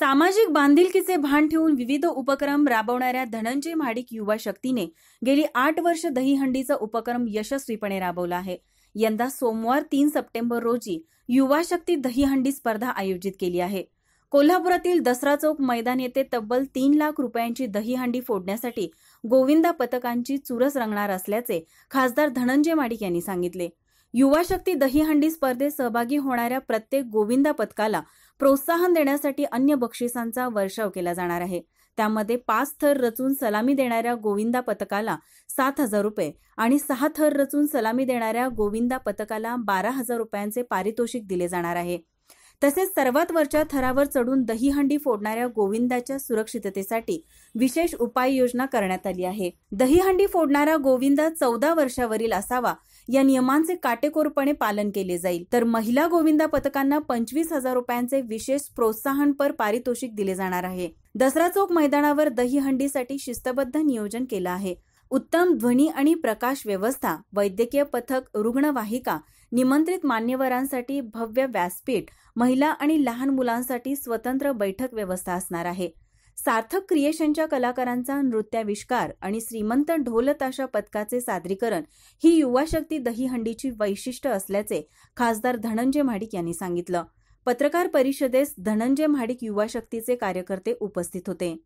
सामाजिक बांधिलकीचे भान ठेवून विविध उपक्रम राबवणाऱ्या धनंजय माडिक युवा शक्तीने गेली आठ वर्ष दहीहंडीचा उपक्रम यशस्वीपणे राबवला आहे यंदा सोमवार तीन सप्टेंबर रोजी युवा शक्ती दहीहंडी स्पर्धा आयोजित केली आहे कोल्हापुरातील दसरा चौक मैदान येथे तब्बल तीन लाख रुपयांची दहीहंडी फोडण्यासाठी गोविंदा पथकांची चुरस रंगणार असल्याचे खासदार धनंजय माडिक यांनी सांगितले युवा शक्ती दहीहंडी स्पर्धेत सहभागी होणाऱ्या प्रत्येक गोविंदा पथकाला प्रोत्साहन देण्यासाठी अन्य बक्षिसांचा वर्षाव केला जाणार आहे त्यामध्ये पाच थर रचून सलामी देणाऱ्या गोविंदा पथकाला सात हजार रुपये आणि सहा थर रचून सलामी देणाऱ्या गोविंदा पथकाला बारा हजार रुपयांचे पारितोषिक दिले जाणार आहे तसेच सर्वात वरच्या थरावर चढून दहीहंडी फोडणाऱ्या गोविंदाच्या सुरक्षिततेसाठी विशेष उपाययोजना करण्यात आली आहे दहीहंडी फोडणारा गोविंदा चौदा वर्षावरील असावा या नियमांचे काटेकोरपणे पालन केले जाईल तर महिला गोविंदा पथकांना पंचवीस हजार रुपयांचे विशेष प्रोत्साहनपर पारितोषिक दिले जाणार आहे दसरा चौक मैदानावर दहीहंडीसाठी शिस्तबद्ध नियोजन केलं आहे उत्तम ध्वनी आणि प्रकाश व्यवस्था वैद्यकीय पथक रुग्णवाहिका निमंत्रित मान्यवरांसाठी भव्य व्यासपीठ महिला आणि लहान मुलांसाठी स्वतंत्र बैठक व्यवस्था असणार आहे सार्थक क्रिएशनच्या कलाकारांचा नृत्याविष्कार आणि श्रीमंत ढोलताशा पथकाचे सादरीकरण ही युवाशक्ती दहीहंडीची वैशिष्ट्य असल्याचे खासदार धनंजय महाडिक यांनी सांगितलं पत्रकार परिषदेस धनंजय म्हाडिक युवा शक्तीचे कार्यकर्ते उपस्थित होते